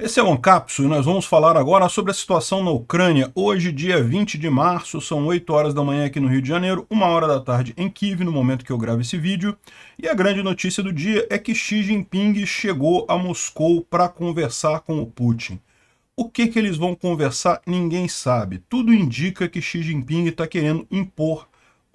Esse é o Ancapso e nós vamos falar agora sobre a situação na Ucrânia. Hoje, dia 20 de março, são 8 horas da manhã aqui no Rio de Janeiro, 1 hora da tarde em Kiev, no momento que eu gravo esse vídeo. E a grande notícia do dia é que Xi Jinping chegou a Moscou para conversar com o Putin. O que, que eles vão conversar, ninguém sabe. Tudo indica que Xi Jinping está querendo impor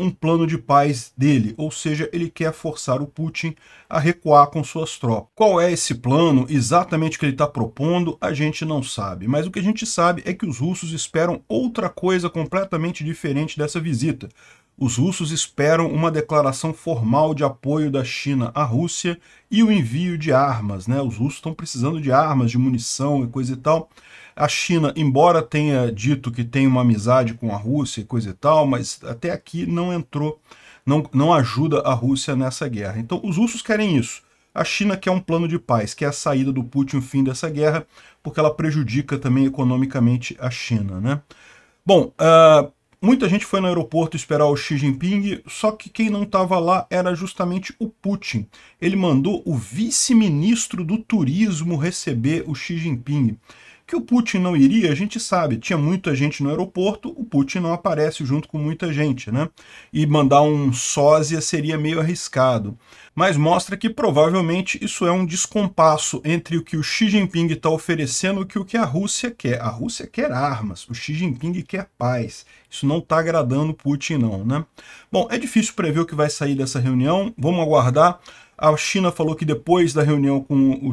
um plano de paz dele, ou seja, ele quer forçar o Putin a recuar com suas tropas. Qual é esse plano exatamente que ele está propondo, a gente não sabe, mas o que a gente sabe é que os russos esperam outra coisa completamente diferente dessa visita. Os russos esperam uma declaração formal de apoio da China à Rússia e o envio de armas, né? Os russos estão precisando de armas, de munição e coisa e tal. A China, embora tenha dito que tem uma amizade com a Rússia e coisa e tal, mas até aqui não entrou, não, não ajuda a Rússia nessa guerra. Então os russos querem isso. A China quer um plano de paz, quer a saída do Putin, o fim dessa guerra, porque ela prejudica também economicamente a China. Né? Bom, uh, muita gente foi no aeroporto esperar o Xi Jinping, só que quem não estava lá era justamente o Putin. Ele mandou o vice-ministro do turismo receber o Xi Jinping. Que o Putin não iria, a gente sabe. Tinha muita gente no aeroporto, o Putin não aparece junto com muita gente, né? E mandar um sósia seria meio arriscado. Mas mostra que provavelmente isso é um descompasso entre o que o Xi Jinping está oferecendo e o que a Rússia quer. A Rússia quer armas, o Xi Jinping quer paz. Isso não está agradando Putin, não, né? Bom, é difícil prever o que vai sair dessa reunião. Vamos aguardar. A China falou que depois da reunião com o,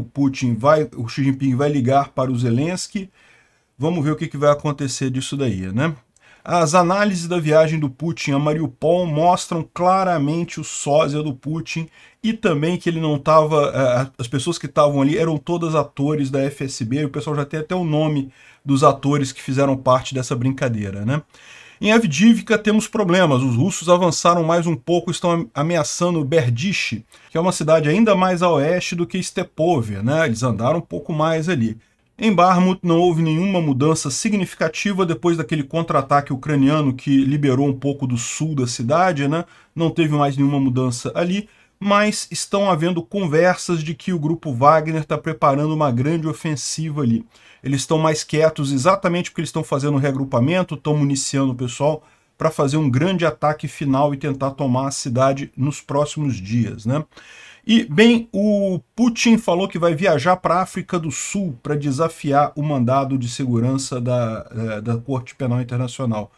o Putin, vai, o Xi Jinping vai ligar para o Zelensky. Vamos ver o que, que vai acontecer disso daí, né? As análises da viagem do Putin a Mariupol mostram claramente o sósia do Putin e também que ele não estava. É, as pessoas que estavam ali eram todas atores da FSB, o pessoal já tem até o nome dos atores que fizeram parte dessa brincadeira, né? Em Avdivka temos problemas. Os russos avançaram mais um pouco, estão ameaçando Berdiche, que é uma cidade ainda mais a oeste do que Stepovia, né? Eles andaram um pouco mais ali. Em Barmut não houve nenhuma mudança significativa depois daquele contra-ataque ucraniano que liberou um pouco do sul da cidade, né? Não teve mais nenhuma mudança ali mas estão havendo conversas de que o grupo Wagner está preparando uma grande ofensiva ali. Eles estão mais quietos exatamente porque eles estão fazendo um reagrupamento, estão municiando o pessoal para fazer um grande ataque final e tentar tomar a cidade nos próximos dias, né? E, bem, o Putin falou que vai viajar para a África do Sul para desafiar o mandado de segurança da, eh, da Corte Penal Internacional.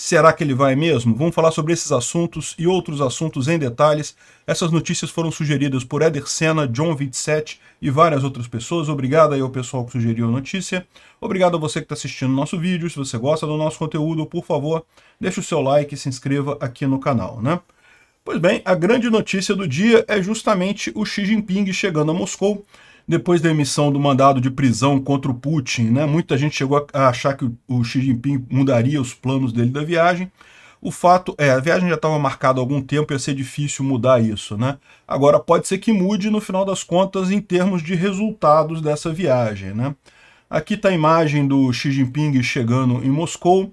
Será que ele vai mesmo? Vamos falar sobre esses assuntos e outros assuntos em detalhes. Essas notícias foram sugeridas por Eder Senna, John 27 e várias outras pessoas. Obrigado aí ao pessoal que sugeriu a notícia. Obrigado a você que está assistindo o nosso vídeo. Se você gosta do nosso conteúdo, por favor, deixe o seu like e se inscreva aqui no canal, né? Pois bem, a grande notícia do dia é justamente o Xi Jinping chegando a Moscou depois da emissão do mandado de prisão contra o Putin, né, muita gente chegou a achar que o Xi Jinping mudaria os planos dele da viagem. O fato é, a viagem já estava marcada há algum tempo, ia ser difícil mudar isso, né? Agora, pode ser que mude, no final das contas, em termos de resultados dessa viagem, né? Aqui está a imagem do Xi Jinping chegando em Moscou,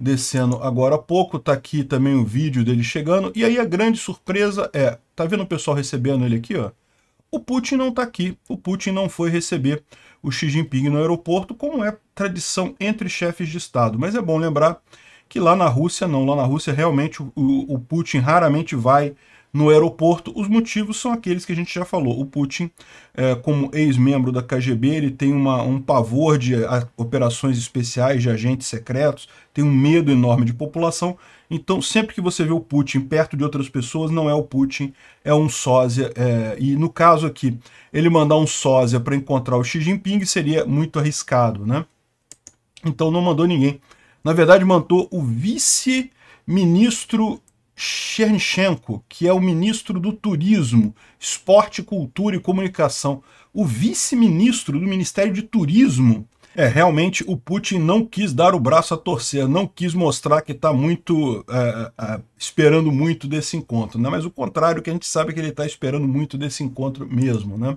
descendo agora há pouco, está aqui também o vídeo dele chegando, e aí a grande surpresa é, tá vendo o pessoal recebendo ele aqui, ó? O Putin não está aqui, o Putin não foi receber o Xi Jinping no aeroporto, como é tradição entre chefes de Estado. Mas é bom lembrar que lá na Rússia, não, lá na Rússia realmente o, o Putin raramente vai no aeroporto. Os motivos são aqueles que a gente já falou. O Putin, é, como ex-membro da KGB, ele tem uma, um pavor de a, operações especiais, de agentes secretos, tem um medo enorme de população. Então, sempre que você vê o Putin perto de outras pessoas, não é o Putin, é um sósia. É, e no caso aqui, ele mandar um sósia para encontrar o Xi Jinping seria muito arriscado, né? Então, não mandou ninguém. Na verdade, mandou o vice-ministro Chernchenko, que é o ministro do Turismo, Esporte, Cultura e Comunicação, o vice-ministro do Ministério de Turismo. É, realmente o Putin não quis dar o braço a torcer, não quis mostrar que está muito é, é, esperando muito desse encontro, né? mas o contrário que a gente sabe que ele está esperando muito desse encontro mesmo. Né?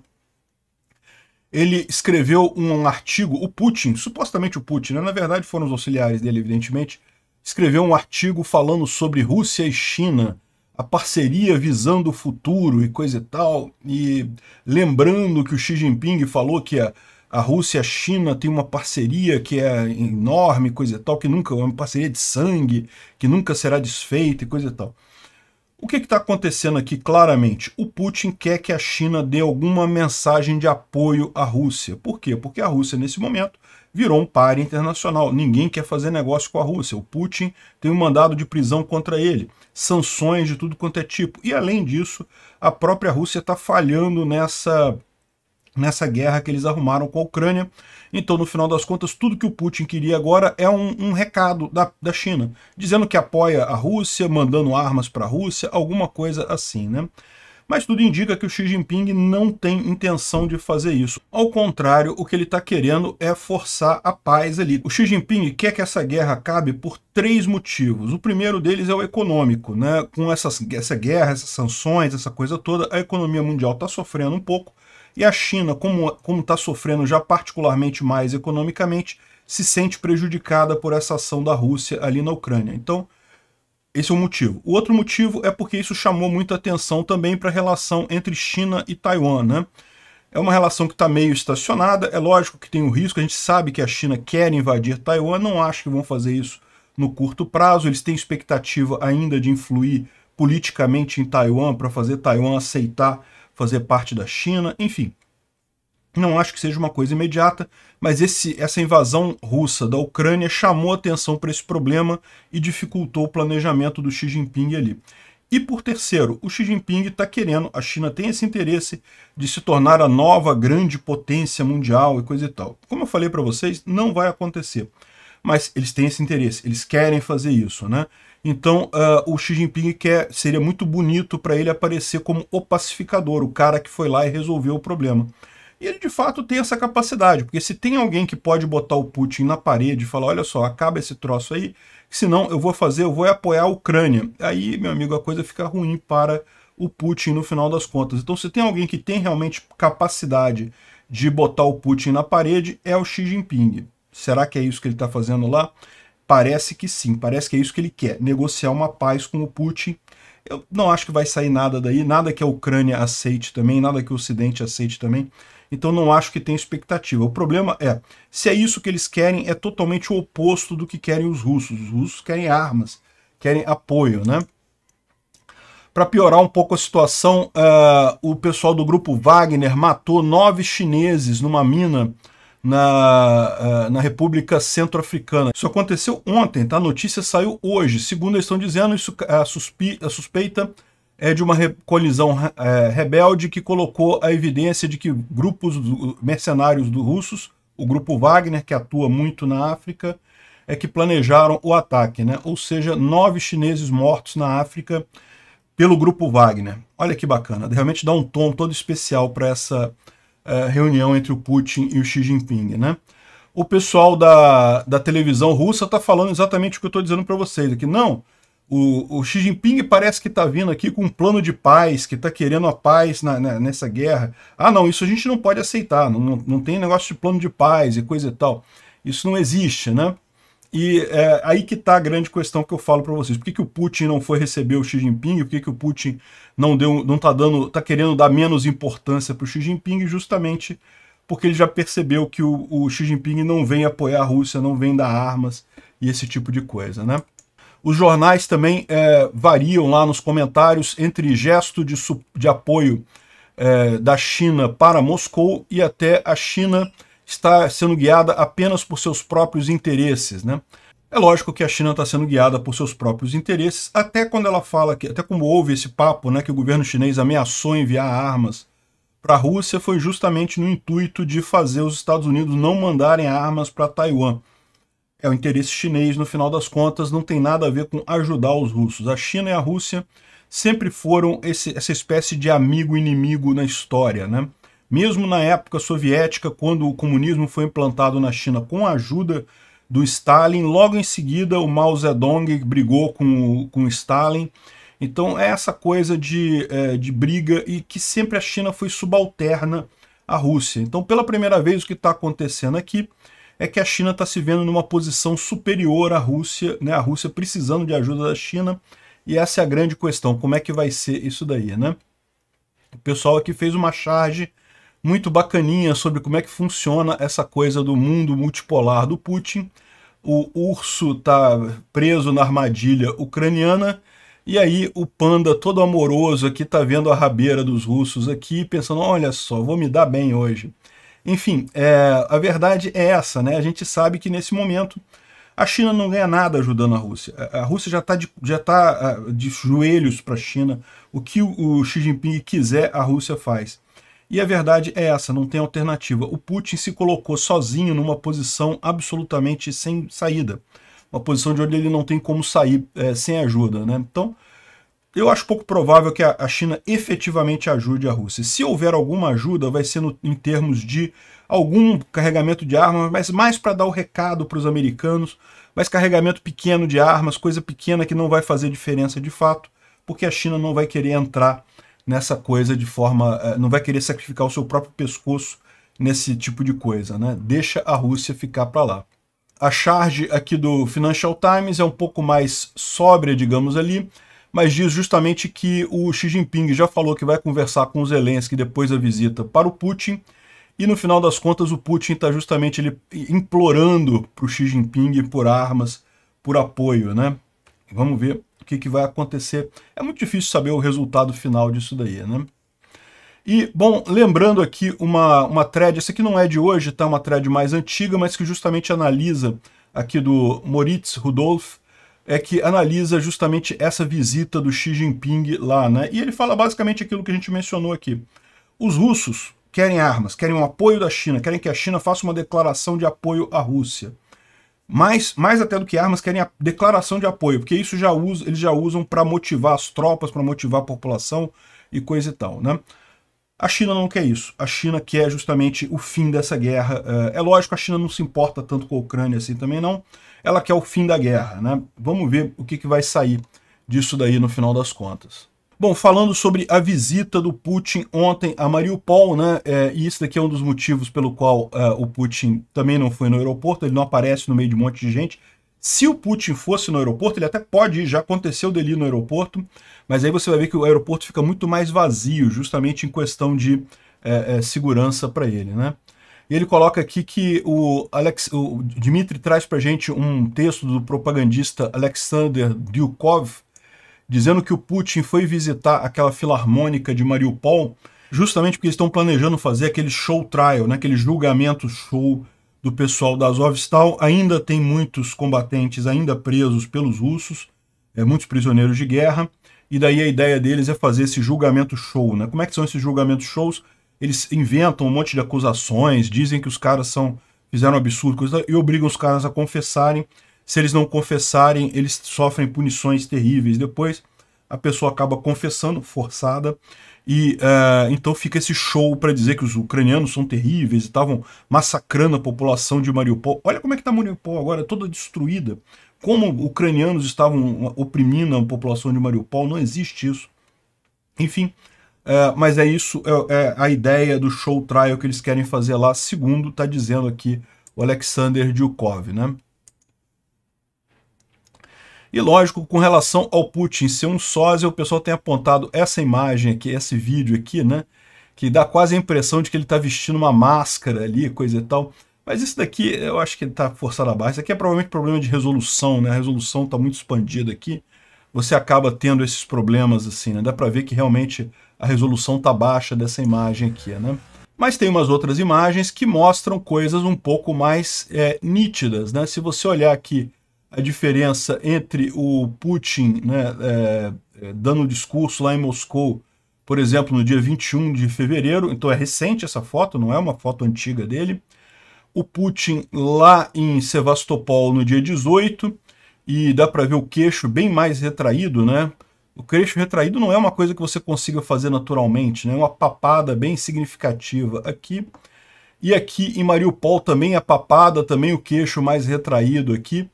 ele escreveu um artigo, o Putin, supostamente o Putin, né? na verdade foram os auxiliares dele, evidentemente, escreveu um artigo falando sobre Rússia e China, a parceria visando o futuro e coisa e tal, e lembrando que o Xi Jinping falou que a, a Rússia e a China têm uma parceria que é enorme, coisa e tal, que nunca é uma parceria de sangue, que nunca será desfeita e coisa e tal. O que está acontecendo aqui claramente? O Putin quer que a China dê alguma mensagem de apoio à Rússia. Por quê? Porque a Rússia, nesse momento, virou um par internacional. Ninguém quer fazer negócio com a Rússia. O Putin tem um mandado de prisão contra ele, sanções de tudo quanto é tipo. E além disso, a própria Rússia está falhando nessa nessa guerra que eles arrumaram com a Ucrânia. Então, no final das contas, tudo que o Putin queria agora é um, um recado da, da China, dizendo que apoia a Rússia, mandando armas para a Rússia, alguma coisa assim, né? Mas tudo indica que o Xi Jinping não tem intenção de fazer isso. Ao contrário, o que ele está querendo é forçar a paz ali. O Xi Jinping quer que essa guerra acabe por três motivos. O primeiro deles é o econômico, né? Com essas, essa guerra, essas sanções, essa coisa toda, a economia mundial está sofrendo um pouco. E a China, como está sofrendo já particularmente mais economicamente, se sente prejudicada por essa ação da Rússia ali na Ucrânia. Então, esse é um motivo. O outro motivo é porque isso chamou muita atenção também para a relação entre China e Taiwan, né? É uma relação que está meio estacionada, é lógico que tem o um risco, a gente sabe que a China quer invadir Taiwan, não acho que vão fazer isso no curto prazo, eles têm expectativa ainda de influir politicamente em Taiwan para fazer Taiwan aceitar fazer parte da China, enfim. Não acho que seja uma coisa imediata, mas esse, essa invasão russa da Ucrânia chamou atenção para esse problema e dificultou o planejamento do Xi Jinping ali. E por terceiro, o Xi Jinping está querendo, a China tem esse interesse de se tornar a nova grande potência mundial e coisa e tal. Como eu falei para vocês, não vai acontecer. Mas eles têm esse interesse, eles querem fazer isso, né? Então uh, o Xi Jinping quer, seria muito bonito para ele aparecer como o pacificador, o cara que foi lá e resolveu o problema. E ele de fato tem essa capacidade, porque se tem alguém que pode botar o Putin na parede e falar: olha só, acaba esse troço aí, senão eu vou fazer, eu vou é apoiar a Ucrânia. Aí, meu amigo, a coisa fica ruim para o Putin no final das contas. Então, se tem alguém que tem realmente capacidade de botar o Putin na parede, é o Xi Jinping. Será que é isso que ele está fazendo lá? Parece que sim, parece que é isso que ele quer, negociar uma paz com o Putin eu não acho que vai sair nada daí, nada que a Ucrânia aceite também, nada que o Ocidente aceite também. Então não acho que tem expectativa. O problema é, se é isso que eles querem, é totalmente o oposto do que querem os russos. Os russos querem armas, querem apoio, né? Para piorar um pouco a situação, uh, o pessoal do grupo Wagner matou nove chineses numa mina na, eh, na República Centro-Africana. Isso aconteceu ontem, tá? A notícia saiu hoje. Segundo eles estão dizendo, isso, a, suspi a suspeita é de uma re, colisão é, rebelde que colocou a evidência de que grupos do, mercenários do russos, o grupo Wagner, que atua muito na África, é que planejaram o ataque, né? Ou seja, nove chineses mortos na África pelo grupo Wagner. Olha que bacana, realmente dá um tom todo especial para essa eh, reunião entre o Putin e o Xi Jinping, né? O pessoal da, da televisão russa está falando exatamente o que eu estou dizendo para vocês aqui. Não, o, o, Xi Jinping parece que está vindo aqui com um plano de paz, que está querendo a paz na, na, nessa guerra. Ah, não, isso a gente não pode aceitar, não, não tem negócio de plano de paz e coisa e tal. Isso não existe, né? E é, aí que está a grande questão que eu falo para vocês. Por que, que o Putin não foi receber o Xi Jinping? Por que, que o Putin não deu, não tá dando, tá querendo dar menos importância para o Xi Jinping, justamente porque ele já percebeu que o, o, Xi Jinping não vem apoiar a Rússia, não vem dar armas e esse tipo de coisa, né? Os jornais também é, variam lá nos comentários entre gesto de, de apoio é, da China para Moscou e até a China está sendo guiada apenas por seus próprios interesses, né? É lógico que a China está sendo guiada por seus próprios interesses, até quando ela fala que, até como houve esse papo, né, que o governo chinês ameaçou enviar armas para a Rússia, foi justamente no intuito de fazer os Estados Unidos não mandarem armas para Taiwan. É o interesse chinês, no final das contas, não tem nada a ver com ajudar os russos. A China e a Rússia sempre foram esse, essa espécie de amigo-inimigo na história, né? Mesmo na época soviética, quando o comunismo foi implantado na China com a ajuda do Stalin. Logo em seguida, o Mao Zedong brigou com, com Stalin. Então é essa coisa de, é, de briga e que sempre a China foi subalterna à Rússia. Então, pela primeira vez, o que está acontecendo aqui é que a China está se vendo numa posição superior à Rússia, né? a Rússia precisando de ajuda da China. E essa é a grande questão, como é que vai ser isso daí, né? O pessoal aqui fez uma charge muito bacaninha sobre como é que funciona essa coisa do mundo multipolar do Putin. O urso está preso na armadilha ucraniana e aí o panda todo amoroso aqui está vendo a rabeira dos russos aqui pensando, olha só, vou me dar bem hoje. Enfim, é, a verdade é essa, né? A gente sabe que nesse momento a China não ganha nada ajudando a Rússia. A Rússia já está de, já tá ah, de joelhos para a China. O que o Xi Jinping quiser, a Rússia faz. E a verdade é essa, não tem alternativa. O Putin se colocou sozinho numa posição absolutamente sem saída. Uma posição de onde ele não tem como sair é, sem ajuda. Né? Então, eu acho pouco provável que a China efetivamente ajude a Rússia. Se houver alguma ajuda, vai ser no, em termos de algum carregamento de armas, mas mais para dar o recado para os americanos, mas carregamento pequeno de armas, coisa pequena que não vai fazer diferença de fato, porque a China não vai querer entrar nessa coisa de forma. Eh, não vai querer sacrificar o seu próprio pescoço nesse tipo de coisa, né? Deixa a Rússia ficar para lá. A charge aqui do Financial Times é um pouco mais sóbria, digamos ali, mas diz justamente que o Xi Jinping já falou que vai conversar com o Zelensky depois da visita para o Putin, e no final das contas o Putin está justamente ele implorando para o Xi Jinping por armas, por apoio, né? Vamos ver que, que vai acontecer. É muito difícil saber o resultado final disso daí, né? E, bom, lembrando aqui uma, uma thread, essa aqui não é de hoje, tá? Uma thread mais antiga, mas que justamente analisa, aqui do Moritz Rudolph, é que analisa justamente essa visita do Xi Jinping lá, né? E ele fala basicamente aquilo que a gente mencionou aqui. Os russos querem armas, querem um apoio da China, querem que a China faça uma declaração de apoio à Rússia mais, mais até do que armas, querem a declaração de apoio, porque isso já usa, eles já usam para motivar as tropas, para motivar a população e coisa e tal, né? A China não quer isso. A China quer justamente o fim dessa guerra. É, é lógico, a China não se importa tanto com a Ucrânia assim também não. Ela quer o fim da guerra, né? Vamos ver o que, que vai sair disso daí no final das contas. Bom, falando sobre a visita do Putin ontem a Mariupol, né? É, e isso daqui é um dos motivos pelo qual é, o Putin também não foi no aeroporto, ele não aparece no meio de um monte de gente. Se o Putin fosse no aeroporto, ele até pode ir, já aconteceu dele no aeroporto, mas aí você vai ver que o aeroporto fica muito mais vazio, justamente em questão de é, é segurança para ele, né? E ele coloca aqui que o, Alex, o Dmitry traz para gente um texto do propagandista Alexander Dyukov, dizendo que o Putin foi visitar aquela filarmônica de Mariupol justamente porque eles estão planejando fazer aquele show trial, né, aquele julgamento show do pessoal da Azovstal. Ainda tem muitos combatentes ainda presos pelos russos, é, muitos prisioneiros de guerra, e daí a ideia deles é fazer esse julgamento show. Né? Como é que são esses julgamentos shows? Eles inventam um monte de acusações, dizem que os caras são fizeram absurdos e obrigam os caras a confessarem. Se eles não confessarem, eles sofrem punições terríveis. Depois a pessoa acaba confessando, forçada, e uh, então fica esse show para dizer que os ucranianos são terríveis e estavam massacrando a população de Mariupol. Olha como é que está Mariupol agora, toda destruída. Como ucranianos estavam oprimindo a população de Mariupol, não existe isso. Enfim, uh, mas é isso, é, é, a ideia do show trial que eles querem fazer lá, segundo está dizendo aqui o Alexander Dukov né? E lógico, com relação ao Putin ser um sósia, o pessoal tem apontado essa imagem aqui, esse vídeo aqui, né? Que dá quase a impressão de que ele está vestindo uma máscara ali, coisa e tal. Mas isso daqui, eu acho que ele está forçado abaixo. Isso aqui é provavelmente problema de resolução, né? A resolução está muito expandida aqui. Você acaba tendo esses problemas assim, né? Dá para ver que realmente a resolução está baixa dessa imagem aqui, né? Mas tem umas outras imagens que mostram coisas um pouco mais é, nítidas, né? Se você olhar aqui a diferença entre o Putin né, é, é dando um discurso lá em Moscou, por exemplo, no dia 21 de fevereiro, então é recente essa foto, não é uma foto antiga dele, o Putin lá em Sevastopol no dia 18, e dá para ver o queixo bem mais retraído, né? O queixo retraído não é uma coisa que você consiga fazer naturalmente, né? É uma papada bem significativa aqui. E aqui em Mariupol também a é papada, também o queixo mais retraído aqui.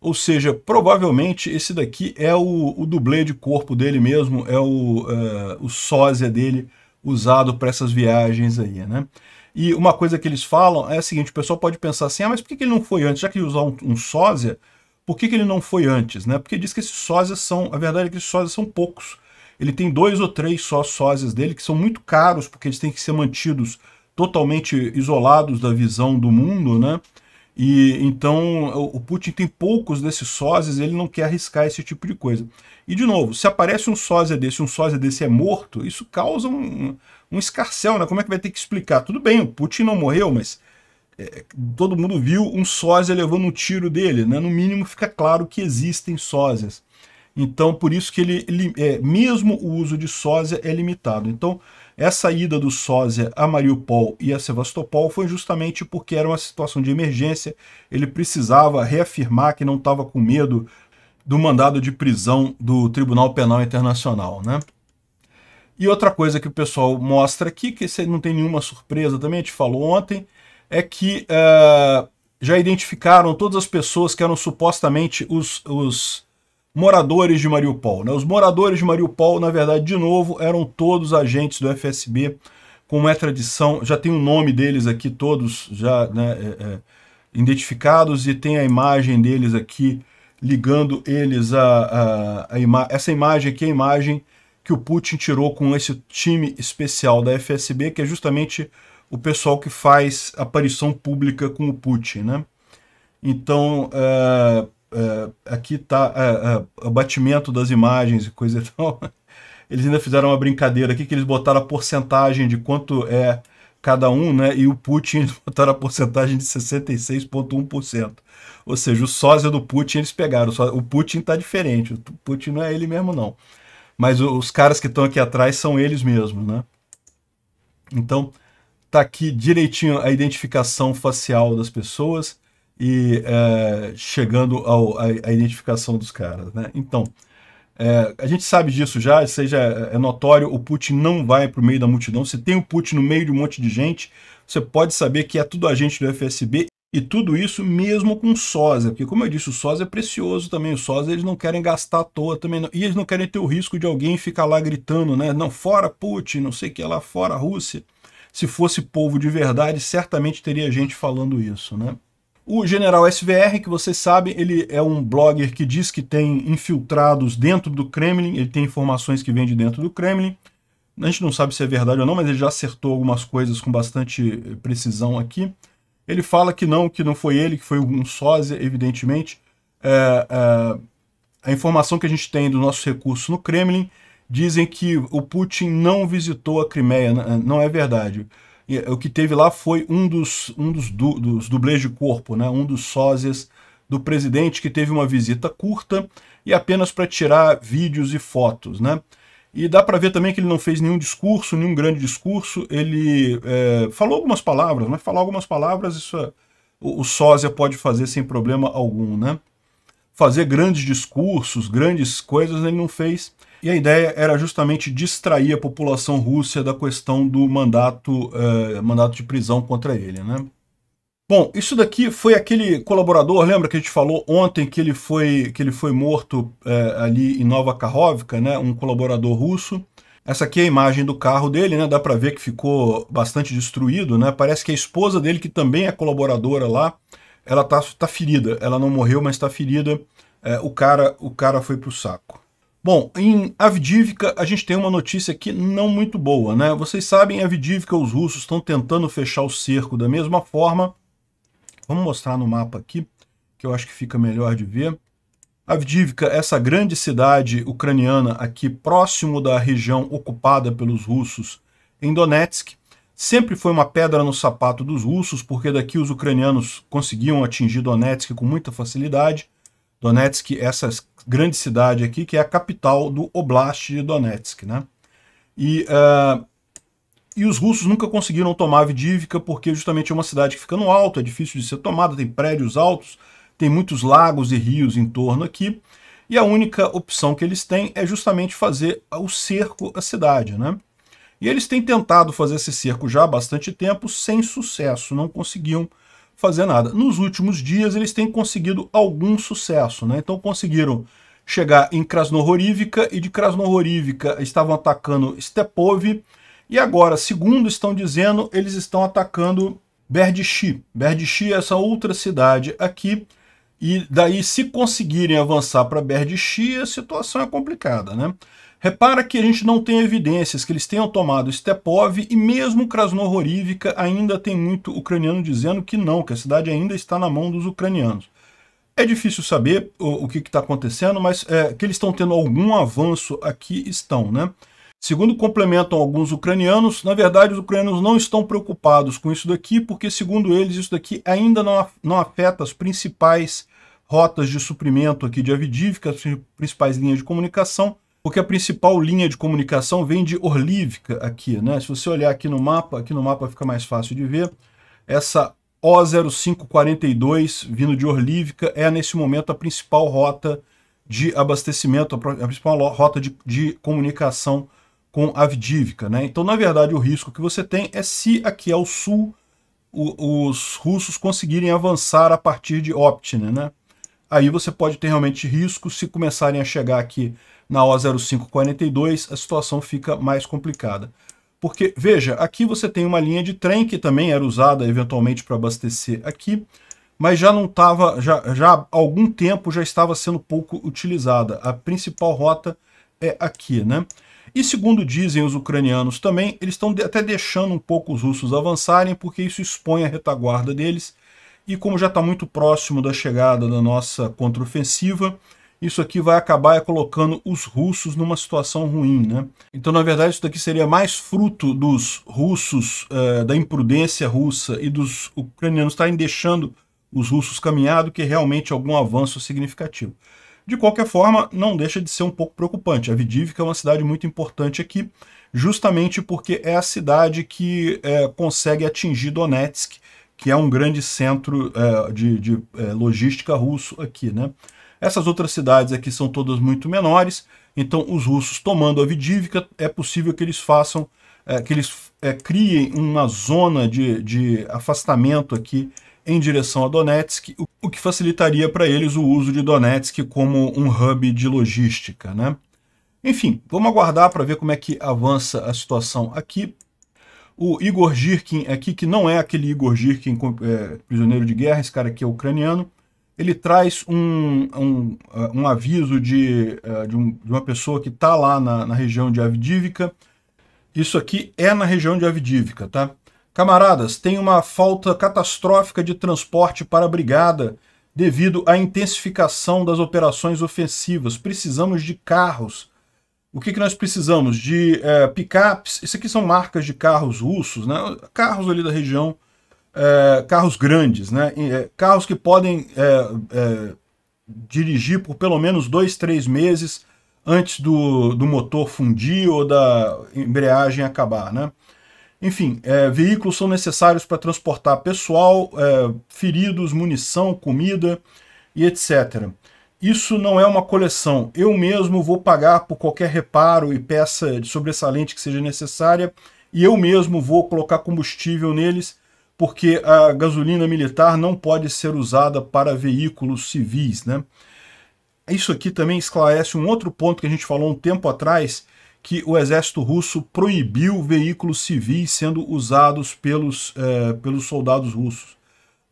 Ou seja, provavelmente esse daqui é o, o dublê de corpo dele mesmo, é o, é, o sósia dele usado para essas viagens aí, né? E uma coisa que eles falam é a seguinte, o pessoal pode pensar assim, ah, mas por que, que ele não foi antes? Já que ele usou um, um sósia, por que, que ele não foi antes? Né? Porque diz que esses sósias são, a verdade é que esses sósias são poucos. Ele tem dois ou três só sósias dele, que são muito caros, porque eles têm que ser mantidos totalmente isolados da visão do mundo, né? E então o Putin tem poucos desses sósias, ele não quer arriscar esse tipo de coisa. E de novo, se aparece um sósia desse, um sósia desse é morto, isso causa um, um escarcel, né? Como é que vai ter que explicar? Tudo bem, o Putin não morreu, mas é, todo mundo viu um sósia levando um tiro dele, né? No mínimo fica claro que existem sósias. Então, por isso que ele, ele é, mesmo o uso de sósia é limitado. Então, essa ida do sósia a Mariupol e a Sevastopol foi justamente porque era uma situação de emergência, ele precisava reafirmar que não estava com medo do mandado de prisão do Tribunal Penal Internacional, né? E outra coisa que o pessoal mostra aqui, que não tem nenhuma surpresa também, a gente falou ontem, é que uh, já identificaram todas as pessoas que eram supostamente os, os moradores de Mariupol. Né? Os moradores de Mariupol, na verdade, de novo, eram todos agentes do FSB, com é tradição, já tem o nome deles aqui, todos já né, é, é, identificados, e tem a imagem deles aqui, ligando eles a, a, a ima essa imagem aqui, é a imagem que o Putin tirou com esse time especial da FSB, que é justamente o pessoal que faz aparição pública com o Putin, né? Então, uh, uh, aqui tá uh, uh, batimento das imagens e coisa e tal. Eles ainda fizeram uma brincadeira aqui que eles botaram a porcentagem de quanto é cada um, né? E o Putin botaram a porcentagem de 66,1%. Ou seja, o sósia do Putin eles pegaram. O Putin tá diferente. O Putin não é ele mesmo, não. Mas os caras que estão aqui atrás são eles mesmos, né? Então, tá aqui direitinho a identificação facial das pessoas e é, chegando ao, a, a, identificação dos caras. Né? Então, é, a gente sabe disso já, seja é, é notório, o Putin não vai para o meio da multidão. Se tem o Putin no meio de um monte de gente, você pode saber que é tudo agente do FSB e tudo isso mesmo com sósia, porque como eu disse, o sósia é precioso também, o sósia eles não querem gastar à toa também, não, e eles não querem ter o risco de alguém ficar lá gritando, né, não, fora Putin, não sei o que lá, fora Rússia. Se fosse povo de verdade, certamente teria gente falando isso, né. O General SVR, que você sabe, ele é um blogger que diz que tem infiltrados dentro do Kremlin, ele tem informações que vêm de dentro do Kremlin. A gente não sabe se é verdade ou não, mas ele já acertou algumas coisas com bastante eh, precisão aqui. Ele fala que não, que não foi ele, que foi um sósia, evidentemente. É, é, a informação que a gente tem do nosso recurso no Kremlin dizem que o Putin não visitou a Crimeia, não é verdade o que teve lá foi um dos, um dos, du, dos dublês de corpo, né? um dos sósias do presidente que teve uma visita curta e apenas para tirar vídeos e fotos. Né? E dá para ver também que ele não fez nenhum discurso, nenhum grande discurso. Ele é, falou algumas palavras, mas né? falar algumas palavras, isso é, o, o sósia pode fazer sem problema algum. Né? Fazer grandes discursos, grandes coisas, ele não fez. E a ideia era justamente distrair a população russa da questão do mandato, eh, mandato de prisão contra ele, né? Bom, isso daqui foi aquele colaborador, lembra que a gente falou ontem que ele foi, que ele foi morto eh, ali em Nova Karhovka, né? Um colaborador russo. Essa aqui é a imagem do carro dele, né? Dá para ver que ficou bastante destruído, né? Parece que a esposa dele, que também é colaboradora lá, ela tá, tá ferida. Ela não morreu, mas está ferida. Eh, o, cara, o cara foi pro saco. Bom, em Avdivka a gente tem uma notícia aqui não muito boa, né? Vocês sabem, em Avdivka os russos estão tentando fechar o cerco da mesma forma. Vamos mostrar no mapa aqui, que eu acho que fica melhor de ver. Avdivka, essa grande cidade ucraniana aqui próximo da região ocupada pelos russos em Donetsk, sempre foi uma pedra no sapato dos russos, porque daqui os ucranianos conseguiam atingir Donetsk com muita facilidade. Donetsk, essas grande cidade aqui, que é a capital do Oblast de Donetsk, né? E, uh, e os russos nunca conseguiram tomar Vidívica, porque justamente é uma cidade que fica no alto, é difícil de ser tomada, tem prédios altos, tem muitos lagos e rios em torno aqui, e a única opção que eles têm é justamente fazer o cerco à cidade, né? E eles têm tentado fazer esse cerco já há bastante tempo, sem sucesso, não conseguiam fazer nada. Nos últimos dias eles têm conseguido algum sucesso, né? Então conseguiram chegar em Krasnohorivka e de Krasnohorivka estavam atacando Stepov e agora, segundo estão dizendo, eles estão atacando Berdichi. Berdichi é essa outra cidade aqui e daí, se conseguirem avançar para Berdichi, a situação é complicada, né? Repara que a gente não tem evidências que eles tenham tomado Stepov e mesmo Krasnohorivka ainda tem muito ucraniano dizendo que não, que a cidade ainda está na mão dos ucranianos. É difícil saber o, o que está acontecendo, mas é, que eles estão tendo algum avanço aqui estão, né? Segundo complementam alguns ucranianos, na verdade os ucranianos não estão preocupados com isso daqui, porque segundo eles isso daqui ainda não, afeta as principais rotas de suprimento aqui de Avidivka, as principais linhas de comunicação, porque a principal linha de comunicação vem de Orlivka aqui, né? Se você olhar aqui no mapa, aqui no mapa fica mais fácil de ver, essa O0542 vindo de Orlivka é nesse momento a principal rota de abastecimento, a principal rota de, de comunicação com vidívica, né? Então, na verdade, o risco que você tem é se aqui ao sul o, os russos conseguirem avançar a partir de Optine, né? Aí você pode ter realmente risco se começarem a chegar aqui na O0542, a situação fica mais complicada. Porque, veja, aqui você tem uma linha de trem que também era usada eventualmente para abastecer aqui, mas já não estava, já, já há algum tempo já estava sendo pouco utilizada. A principal rota é aqui, né? E segundo dizem os ucranianos também, eles estão até deixando um pouco os russos avançarem, porque isso expõe a retaguarda deles. E como já está muito próximo da chegada da nossa contraofensiva, isso aqui vai acabar colocando os russos numa situação ruim, né? Então, na verdade, isso daqui seria mais fruto dos russos, eh, da imprudência russa e dos ucranianos estarem deixando os russos caminhar do que realmente algum avanço significativo. De qualquer forma, não deixa de ser um pouco preocupante. A Vidívica é uma cidade muito importante aqui, justamente porque é a cidade que é, consegue atingir Donetsk, que é um grande centro é, de, de é, logística russo aqui. Né? Essas outras cidades aqui são todas muito menores, então os russos tomando a Vidívica, é possível que eles façam, é, que eles é, criem uma zona de, de afastamento aqui em direção a Donetsk, o que facilitaria para eles o uso de Donetsk como um hub de logística. Né? Enfim, vamos aguardar para ver como é que avança a situação aqui. O Igor Girkin aqui, que não é aquele Igor Girkin é, prisioneiro de guerra, esse cara aqui é ucraniano, ele traz um, um, um aviso de, é, de, um, de, uma pessoa que está lá na, na região de Avdivka. Isso aqui é na região de Avdivka, tá? Camaradas, tem uma falta catastrófica de transporte para a brigada devido à intensificação das operações ofensivas. Precisamos de carros. O que, que nós precisamos? De é, picapes. Isso aqui são marcas de carros russos, né? carros ali da região, é, carros grandes, né? É, carros que podem é, é, dirigir por pelo menos dois, três meses antes do, do motor fundir ou da embreagem acabar. Né? Enfim, é, veículos são necessários para transportar pessoal, é, feridos, munição, comida e etc. Isso não é uma coleção. Eu mesmo vou pagar por qualquer reparo e peça de sobressalente que seja necessária e eu mesmo vou colocar combustível neles porque a gasolina militar não pode ser usada para veículos civis, né? Isso aqui também esclarece um outro ponto que a gente falou um tempo atrás, que o exército russo proibiu veículos civis sendo usados pelos, é, pelos soldados russos.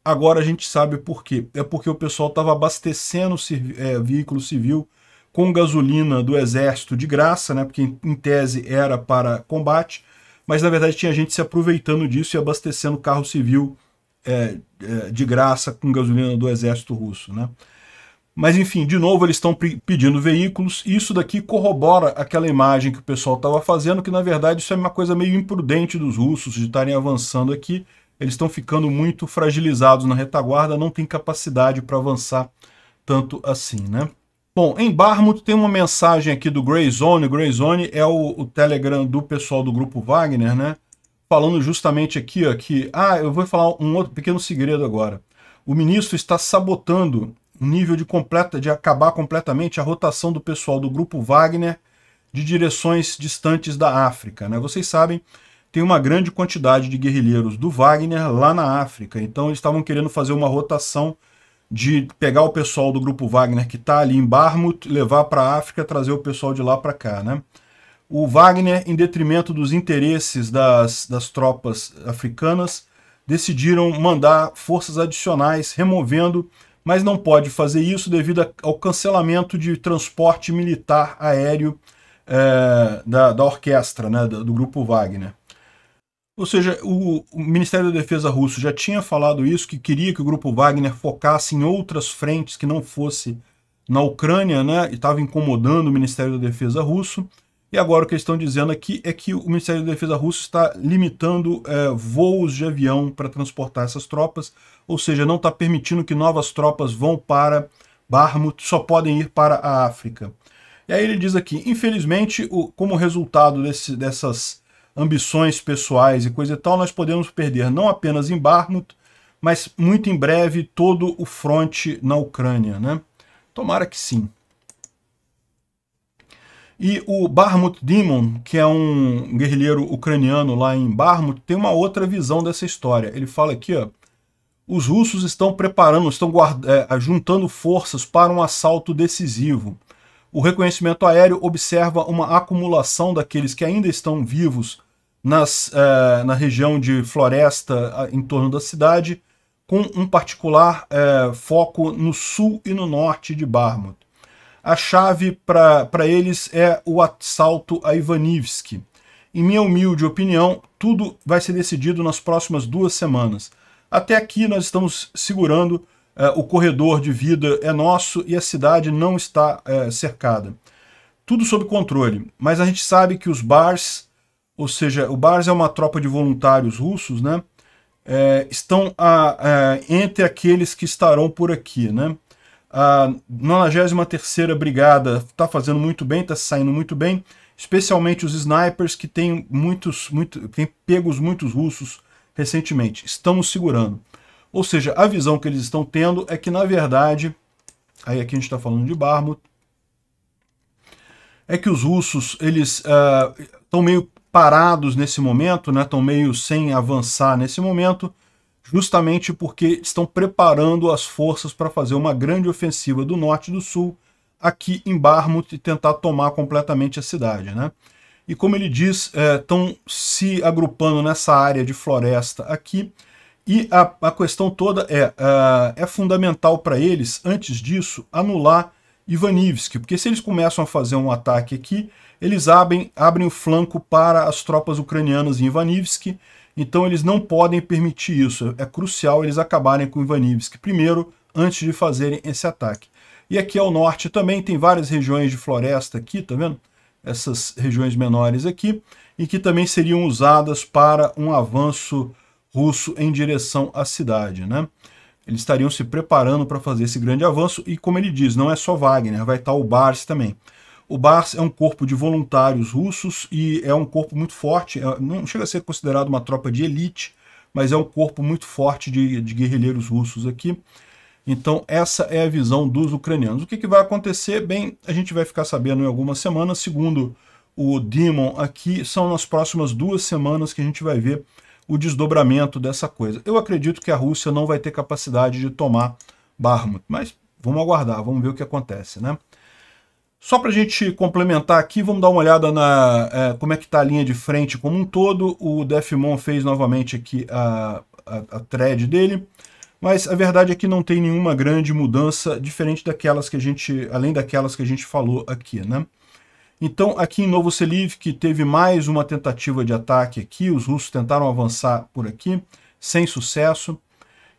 Agora a gente sabe por quê. É porque o pessoal estava abastecendo é, veículo civil com gasolina do exército de graça, né? porque em tese era para combate, mas na verdade tinha gente se aproveitando disso e abastecendo carro civil é, é, de graça com gasolina do exército russo. Né? Mas enfim, de novo eles estão pedindo veículos e isso daqui corrobora aquela imagem que o pessoal estava fazendo, que na verdade isso é uma coisa meio imprudente dos russos de estarem avançando aqui. Eles estão ficando muito fragilizados na retaguarda, não tem capacidade para avançar tanto assim, né? Bom, em Barmut tem uma mensagem aqui do Grey Zone. O Grey Zone é o, o Telegram do pessoal do grupo Wagner, né? Falando justamente aqui, ó, que... Ah, eu vou falar um outro pequeno segredo agora. O ministro está sabotando nível de completa de acabar completamente a rotação do pessoal do grupo Wagner de direções distantes da África. Né? Vocês sabem, tem uma grande quantidade de guerrilheiros do Wagner lá na África, então eles estavam querendo fazer uma rotação de pegar o pessoal do grupo Wagner que está ali em Barmut, levar para a África, trazer o pessoal de lá para cá. Né? O Wagner, em detrimento dos interesses das, das tropas africanas, decidiram mandar forças adicionais removendo mas não pode fazer isso devido ao cancelamento de transporte militar aéreo é, da, da orquestra, né, do, do grupo Wagner. Ou seja, o, o, Ministério da Defesa russo já tinha falado isso, que queria que o grupo Wagner focasse em outras frentes que não fosse na Ucrânia, né, e estava incomodando o Ministério da Defesa russo. E agora o que eles estão dizendo aqui é que o Ministério da Defesa russo está limitando é, voos de avião para transportar essas tropas, ou seja, não está permitindo que novas tropas vão para Barmut, só podem ir para a África. E aí ele diz aqui, infelizmente, o, como resultado desse, dessas ambições pessoais e coisa e tal, nós podemos perder não apenas em Barmut, mas muito em breve todo o fronte na Ucrânia, né? Tomara que sim. E o Barmut Demon, que é um guerrilheiro ucraniano lá em Barmut, tem uma outra visão dessa história. Ele fala aqui, ó, os russos estão preparando, estão guarda, é, juntando forças para um assalto decisivo. O reconhecimento aéreo observa uma acumulação daqueles que ainda estão vivos nas, é, na região de floresta em torno da cidade, com um particular é, foco no sul e no norte de Barmut. A chave para eles é o assalto a Ivanivski. Em minha humilde opinião, tudo vai ser decidido nas próximas duas semanas. Até aqui nós estamos segurando eh, o corredor de vida é nosso e a cidade não está eh, cercada. Tudo sob controle, mas a gente sabe que os bars, ou seja, o bars é uma tropa de voluntários russos, né? Eh, estão a, a, eh, entre aqueles que estarão por aqui, né? A 93 Brigada está fazendo muito bem, está saindo muito bem, especialmente os snipers que têm muitos, muito, têm pegos muitos russos recentemente. Estamos segurando. Ou seja, a visão que eles estão tendo é que, na verdade, aí aqui a gente está falando de Barmut, é que os russos eles estão ah, uh, meio parados nesse momento, estão né, meio sem avançar nesse momento, justamente porque estão preparando as forças para fazer uma grande ofensiva do norte e do sul aqui em Barmouth e tentar tomar completamente a cidade. Né? E como ele diz, estão é, se agrupando nessa área de floresta aqui, e a, a questão toda é, uh, é fundamental para eles, antes disso, anular Ivanivski, porque se eles começam a fazer um ataque aqui, eles abrem, abrem o flanco para as tropas ucranianas em Ivanivski, então eles não podem permitir isso. É crucial eles acabarem com Ivanivsk primeiro, antes de fazerem esse ataque. E aqui ao norte também tem várias regiões de floresta aqui, tá vendo? Essas regiões menores aqui, e que também seriam usadas para um avanço russo em direção à cidade, né? Eles estariam se preparando para fazer esse grande avanço, e como ele diz, não é só Wagner, vai estar o Bars também. O BARS é um corpo de voluntários russos e é um corpo muito forte, é, não chega a ser considerado uma tropa de elite, mas é um corpo muito forte de, de guerrilheiros russos aqui. Então essa é a visão dos ucranianos. O que, que vai acontecer? Bem, a gente vai ficar sabendo em algumas semanas, segundo o Demon aqui, são nas próximas duas semanas que a gente vai ver o desdobramento dessa coisa. Eu acredito que a Rússia não vai ter capacidade de tomar Barmut, mas vamos aguardar, vamos ver o que acontece, né? Só para a gente complementar aqui, vamos dar uma olhada na é, como é que está a linha de frente como um todo. O Defmon fez novamente aqui a, a, a thread dele. Mas a verdade é que não tem nenhuma grande mudança, diferente daquelas que a gente, além daquelas que a gente falou aqui, né? Então, aqui em Novo Selivik teve mais uma tentativa de ataque aqui, os russos tentaram avançar por aqui, sem sucesso.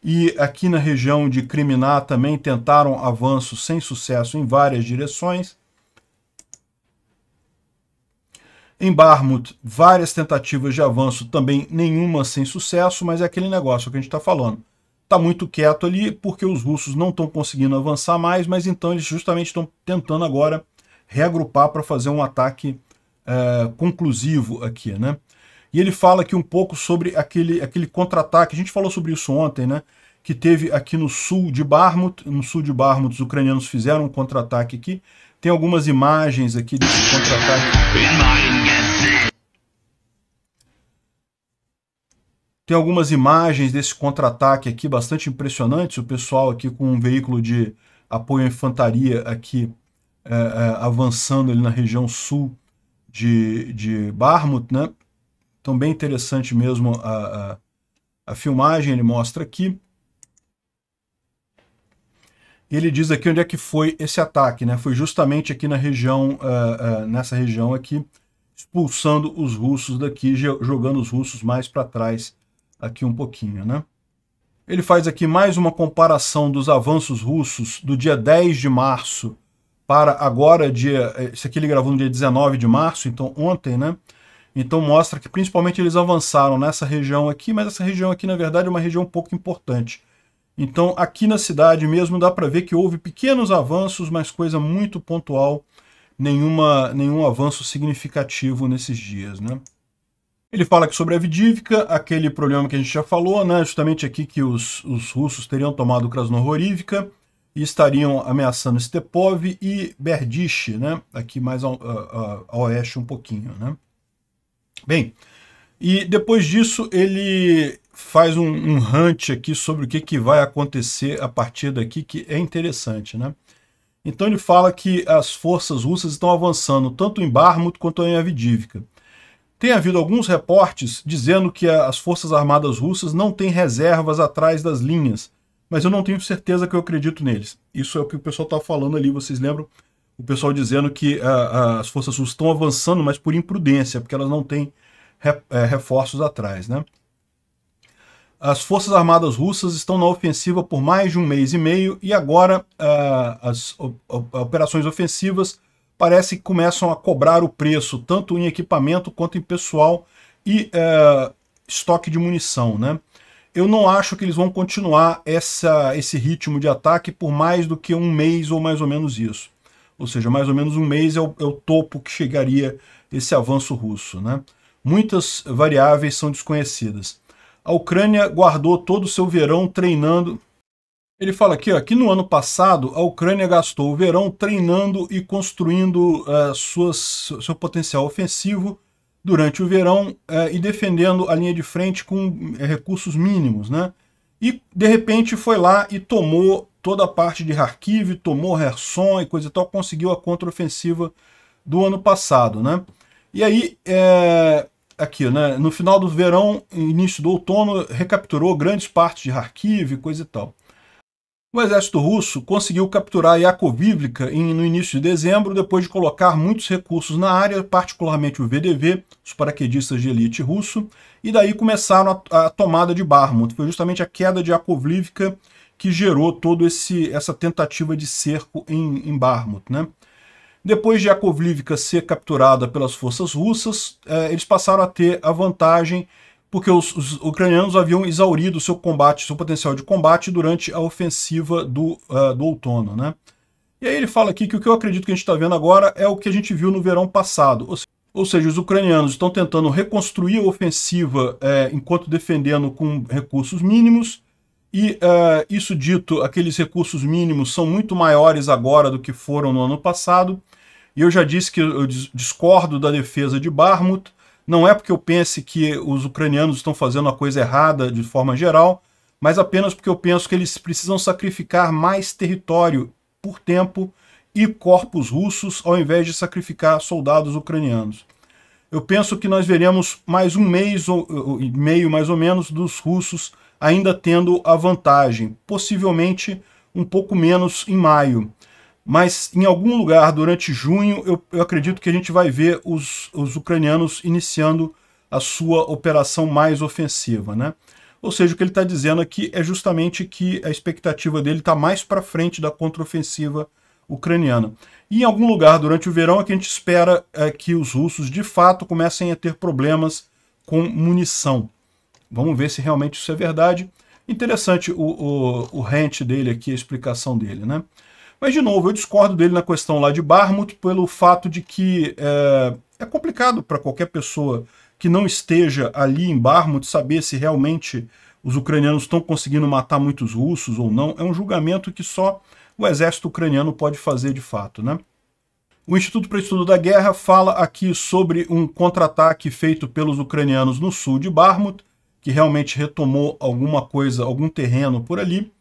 E aqui na região de Kriminá também tentaram avanço sem sucesso em várias direções. Em Barmouth, várias tentativas de avanço, também nenhuma sem sucesso, mas é aquele negócio que a gente está falando. Está muito quieto ali porque os russos não estão conseguindo avançar mais, mas então eles justamente estão tentando agora reagrupar para fazer um ataque é, conclusivo aqui, né? E ele fala aqui um pouco sobre aquele, aquele contra-ataque, a gente falou sobre isso ontem, né? Que teve aqui no sul de Barmut, no sul de Barmut os ucranianos fizeram um contra-ataque aqui, tem algumas imagens aqui, desse contra-ataque. Tem algumas imagens desse contra-ataque aqui bastante impressionantes. O pessoal aqui com um veículo de apoio à infantaria aqui é, é, avançando ali na região sul de, de Barmut, né? Então bem interessante mesmo a, a, a filmagem, ele mostra aqui. Ele diz aqui onde é que foi esse ataque, né? Foi justamente aqui na região, uh, uh, nessa região aqui, expulsando os russos daqui, jogando os russos mais para trás aqui um pouquinho, né? Ele faz aqui mais uma comparação dos avanços russos do dia 10 de março para agora, dia, isso eh, aqui ele gravou no dia 19 de março, então ontem, né? Então mostra que principalmente eles avançaram nessa região aqui, mas essa região aqui, na verdade, é uma região um pouco importante. Então, aqui na cidade mesmo dá para ver que houve pequenos avanços, mas coisa muito pontual, nenhuma, nenhum avanço significativo nesses dias, né? Ele fala que sobre a Vidívica, aquele problema que a gente já falou, né, justamente aqui que os, os russos teriam tomado krasnohorivka e estariam ameaçando Stepov e berdiche né, aqui mais ao, a, a, a oeste um pouquinho. Né. Bem, e depois disso ele faz um, um hunt aqui sobre o que, que vai acontecer a partir daqui, que é interessante, né? Então ele fala que as forças russas estão avançando tanto em Barmut quanto em Avidivka. Tem havido alguns reportes dizendo que as forças armadas russas não têm reservas atrás das linhas, mas eu não tenho certeza que eu acredito neles. Isso é o que o pessoal está falando ali, vocês lembram? O pessoal dizendo que as forças russas estão avançando, mas por imprudência, porque elas não têm re, é, reforços atrás, né? As Forças Armadas Russas estão na ofensiva por mais de um mês e meio e agora uh, as operações ofensivas parece que começam a cobrar o preço, tanto em equipamento quanto em pessoal e uh, estoque de munição. Né? Eu não acho que eles vão continuar essa, esse ritmo de ataque por mais do que um mês ou mais ou menos isso. Ou seja, mais ou menos um mês é o, é o topo que chegaria esse avanço russo. Né? Muitas variáveis são desconhecidas. A Ucrânia guardou todo o seu verão treinando. Ele fala aqui ó, que no ano passado a Ucrânia gastou o verão treinando e construindo uh, suas, seu potencial ofensivo durante o verão uh, e defendendo a linha de frente com uh, recursos mínimos. Né? E de repente foi lá e tomou toda a parte de Kharkiv, tomou Herson e coisa e tal, conseguiu a contraofensiva do ano passado. Né? E aí, aqui, né? No final do verão, início do outono, recapturou grandes partes de Kharkiv e coisa e tal. O exército russo conseguiu capturar Yakovlivka no início de dezembro, depois de colocar muitos recursos na área, particularmente o VDV, os paraquedistas de elite russo, e daí começaram a, a tomada de Barmut Foi justamente a queda de Yakovlivka que gerou toda essa tentativa de cerco em, em né? Depois de Yakovlivka ser capturada pelas forças russas, eh, eles passaram a ter a vantagem porque os, os, ucranianos haviam exaurido seu combate, seu potencial de combate durante a ofensiva do, uh, do outono, né? E aí ele fala aqui que o que eu acredito que a gente está vendo agora é o que a gente viu no verão passado, ou seja, ou seja, os ucranianos estão tentando reconstruir a ofensiva eh, enquanto defendendo com recursos mínimos, e isso dito, aqueles recursos mínimos são muito maiores agora do que foram no ano passado, e eu já disse que eu discordo da defesa de Barmut. Não é porque eu pense que os ucranianos estão fazendo a coisa errada de forma geral, mas apenas porque eu penso que eles precisam sacrificar mais território por tempo e corpos russos ao invés de sacrificar soldados ucranianos. Eu penso que nós veremos mais um mês ou meio mais ou menos dos russos ainda tendo a vantagem, possivelmente um pouco menos em maio mas em algum lugar durante junho eu, eu acredito que a gente vai ver os, os ucranianos iniciando a sua operação mais ofensiva, né? Ou seja, o que ele está dizendo aqui é justamente que a expectativa dele está mais para frente da contraofensiva ucraniana. E em algum lugar durante o verão é que a gente espera é, que os russos de fato comecem a ter problemas com munição. Vamos ver se realmente isso é verdade. Interessante o, o, o rant dele aqui, a explicação dele, né? Mas, de novo, eu discordo dele na questão lá de Barmut pelo fato de que é, é complicado para qualquer pessoa que não esteja ali em Barmut saber se realmente os ucranianos estão conseguindo matar muitos russos ou não. É um julgamento que só o exército ucraniano pode fazer de fato, né? O Instituto para o Estudo da Guerra fala aqui sobre um contra-ataque feito pelos ucranianos no sul de Barmut, que realmente retomou alguma coisa, algum terreno por ali,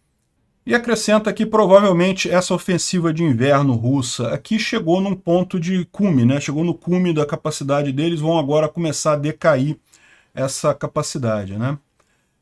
e acrescenta que provavelmente essa ofensiva de inverno russa aqui chegou num ponto de cume, né? chegou no cume da capacidade deles, vão agora começar a decair essa capacidade. Né?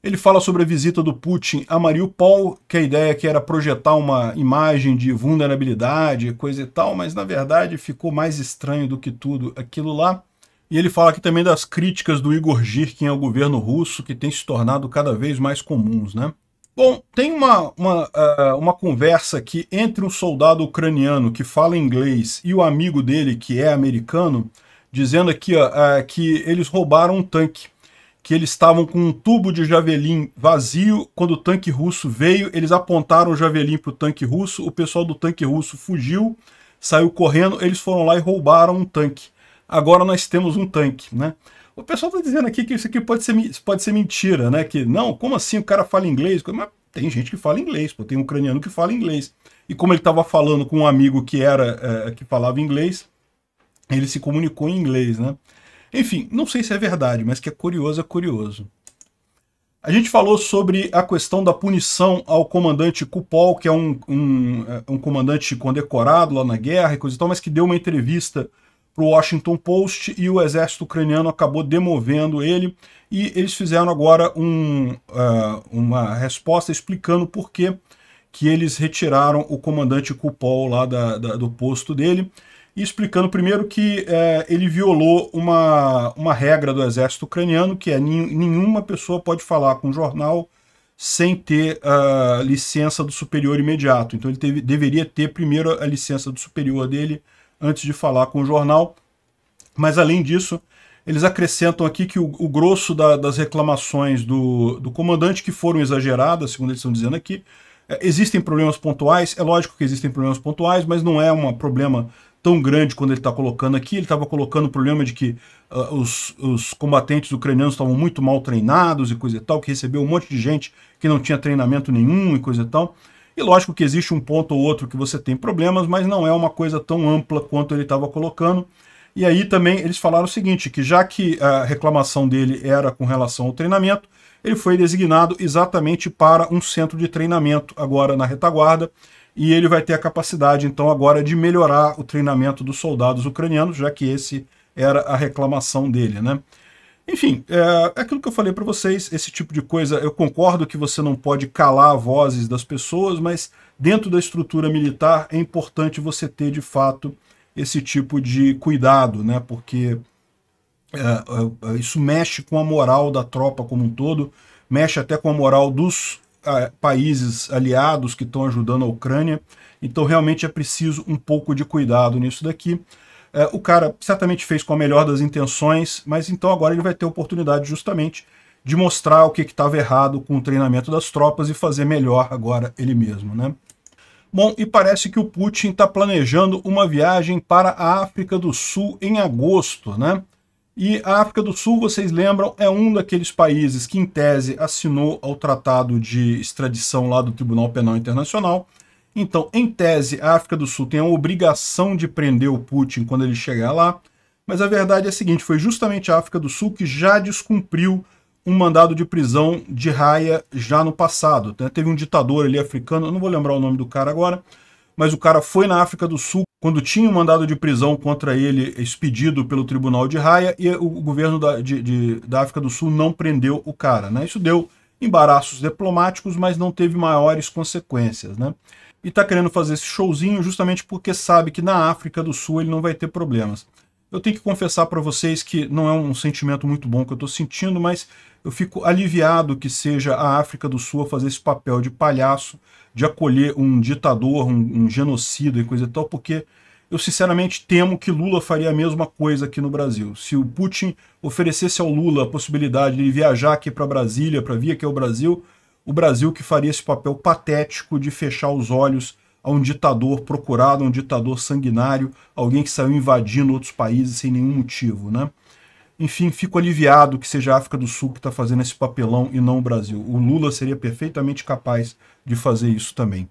Ele fala sobre a visita do Putin a Mariupol, que a ideia é que era projetar uma imagem de vulnerabilidade, coisa e tal, mas na verdade ficou mais estranho do que tudo aquilo lá. E ele fala aqui também das críticas do Igor Girkin ao governo russo, que tem se tornado cada vez mais comuns, né? Bom, tem uma, uma, uh, uma conversa aqui entre um soldado ucraniano que fala inglês e o amigo dele, que é americano, dizendo aqui ó, uh, que eles roubaram um tanque, que eles estavam com um tubo de javelin vazio, quando o tanque russo veio, eles apontaram o javelin para o tanque russo, o pessoal do tanque russo fugiu, saiu correndo, eles foram lá e roubaram um tanque. Agora nós temos um tanque, né? O pessoal está dizendo aqui que isso aqui pode ser, pode ser mentira, né? Que não, como assim o cara fala inglês? Mas tem gente que fala inglês, pô, tem um ucraniano que fala inglês. E como ele estava falando com um amigo que era é, que falava inglês, ele se comunicou em inglês, né? Enfim, não sei se é verdade, mas que é curioso, é curioso. A gente falou sobre a questão da punição ao comandante Kupol, que é um, um, é, um comandante condecorado lá na guerra e coisa e tal, mas que deu uma entrevista para o Washington Post e o exército ucraniano acabou demovendo ele e eles fizeram agora um, uh, uma resposta explicando por que que eles retiraram o comandante Kupol lá da, da, do posto dele e explicando primeiro que eh, ele violou uma, uma regra do exército ucraniano, que é nenhuma pessoa pode falar com o jornal sem ter a uh, eh, licença do superior imediato. Então ele teve, deveria ter primeiro a licença do superior dele antes de falar com o jornal. Mas além disso, eles acrescentam aqui que o, o grosso da, das reclamações do, do comandante, que foram exageradas, segundo eles estão dizendo aqui, é, existem problemas pontuais, é lógico que existem problemas pontuais, mas não é um problema tão grande quando ele está colocando aqui. Ele estava colocando o problema de que uh, os, os, combatentes ucranianos estavam muito mal treinados e coisa e tal, que recebeu um monte de gente que não tinha treinamento nenhum e coisa e tal. E lógico que existe um ponto ou outro que você tem problemas, mas não é uma coisa tão ampla quanto ele estava colocando. E aí também eles falaram o seguinte, que já que a reclamação dele era com relação ao treinamento, ele foi designado exatamente para um centro de treinamento agora na retaguarda, e ele vai ter a capacidade então agora de melhorar o treinamento dos soldados ucranianos, já que esse era a reclamação dele, né? Enfim, é, é aquilo que eu falei para vocês, esse tipo de coisa, eu concordo que você não pode calar vozes das pessoas, mas dentro da estrutura militar é importante você ter, de fato, esse tipo de cuidado, né? porque é, é, é isso mexe com a moral da tropa como um todo, mexe até com a moral dos países aliados que estão ajudando a Ucrânia, então realmente é preciso um pouco de cuidado nisso daqui. É, o cara certamente fez com a melhor das intenções, mas então agora ele vai ter oportunidade justamente de mostrar o que estava errado com o treinamento das tropas e fazer melhor agora ele mesmo, né? Bom, e parece que o Putin está planejando uma viagem para a África do Sul em agosto, né? E a África do Sul, vocês lembram, é um daqueles países que, em tese, assinou ao tratado de extradição lá do Tribunal Penal Internacional, então, em tese, a África do Sul tem a obrigação de prender o Putin quando ele chegar lá, mas a verdade é a seguinte, foi justamente a África do Sul que já descumpriu um mandado de prisão de raia já no passado. Né? Teve um ditador ali africano, não vou lembrar o nome do cara agora, mas o cara foi na África do Sul quando tinha um mandado de prisão contra ele expedido pelo Tribunal de Raia e o governo da, de, de, da África do Sul não prendeu o cara. Né? Isso deu embaraços diplomáticos, mas não teve maiores consequências, né? E está querendo fazer esse showzinho justamente porque sabe que na África do Sul ele não vai ter problemas. Eu tenho que confessar para vocês que não é um sentimento muito bom que eu estou sentindo, mas eu fico aliviado que seja a África do Sul a fazer esse papel de palhaço, de acolher um ditador, um, um genocida e coisa e tal, porque eu sinceramente temo que Lula faria a mesma coisa aqui no Brasil. Se o Putin oferecesse ao Lula a possibilidade de viajar aqui para Brasília, para vir aqui ao Brasil, o Brasil que faria esse papel patético de fechar os olhos a um ditador procurado, a um ditador sanguinário, alguém que saiu invadindo outros países sem nenhum motivo, né? Enfim, fico aliviado que seja a África do Sul que está fazendo esse papelão e não o Brasil. O Lula seria perfeitamente capaz de fazer isso também.